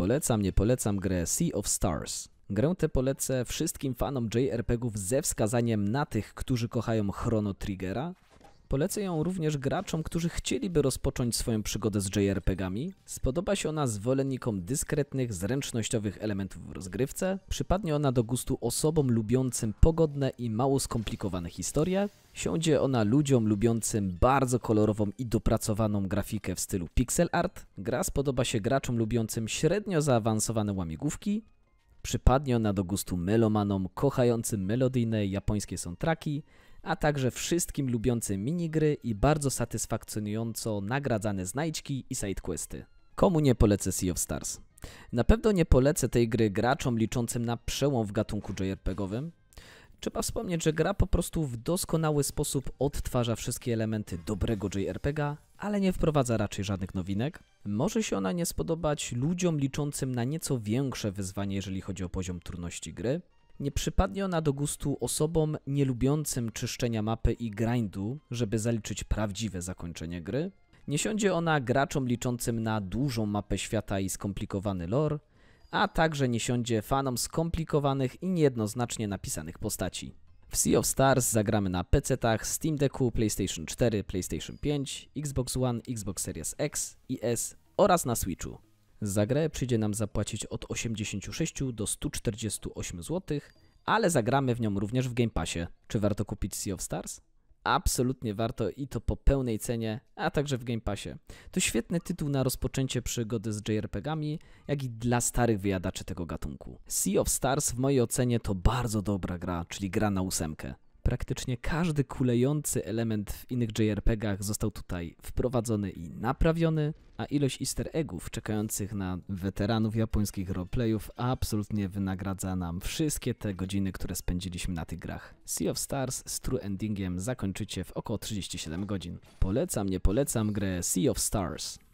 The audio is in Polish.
Polecam, nie polecam grę Sea of Stars. Grę tę polecę wszystkim fanom JRPG-ów ze wskazaniem na tych, którzy kochają Chrono Triggera Polecę ją również graczom, którzy chcieliby rozpocząć swoją przygodę z JRPG-ami. Spodoba się ona zwolennikom dyskretnych, zręcznościowych elementów w rozgrywce. Przypadnie ona do gustu osobom lubiącym pogodne i mało skomplikowane historie. Siądzie ona ludziom lubiącym bardzo kolorową i dopracowaną grafikę w stylu pixel art. Gra spodoba się graczom lubiącym średnio zaawansowane łamigłówki. Przypadnie ona do gustu melomanom kochającym melodyjne japońskie soundtracki a także wszystkim lubiącym minigry i bardzo satysfakcjonująco nagradzane znajdźki i sidequesty. Komu nie polecę Sea of Stars? Na pewno nie polecę tej gry graczom liczącym na przełom w gatunku JRPGowym? Trzeba wspomnieć, że gra po prostu w doskonały sposób odtwarza wszystkie elementy dobrego JRPG'a, ale nie wprowadza raczej żadnych nowinek. Może się ona nie spodobać ludziom liczącym na nieco większe wyzwanie, jeżeli chodzi o poziom trudności gry, nie przypadnie ona do gustu osobom nielubiącym czyszczenia mapy i grindu, żeby zaliczyć prawdziwe zakończenie gry. Nie siądzie ona graczom liczącym na dużą mapę świata i skomplikowany lore, a także nie siądzie fanom skomplikowanych i niejednoznacznie napisanych postaci. W Sea of Stars zagramy na PC-tach, Steam Decku, PlayStation 4, PlayStation 5, Xbox One, Xbox Series X i S oraz na Switchu. Za grę przyjdzie nam zapłacić od 86 do 148 zł, ale zagramy w nią również w Game Passie. Czy warto kupić Sea of Stars? Absolutnie warto i to po pełnej cenie, a także w Game Passie. To świetny tytuł na rozpoczęcie przygody z JRPGami, jak i dla starych wyjadaczy tego gatunku. Sea of Stars w mojej ocenie to bardzo dobra gra, czyli gra na ósemkę praktycznie każdy kulejący element w innych JRPGach został tutaj wprowadzony i naprawiony, a ilość easter eggów czekających na weteranów japońskich roleplayów absolutnie wynagradza nam wszystkie te godziny, które spędziliśmy na tych grach. Sea of Stars z true endingiem zakończycie w około 37 godzin. Polecam, nie polecam grę Sea of Stars.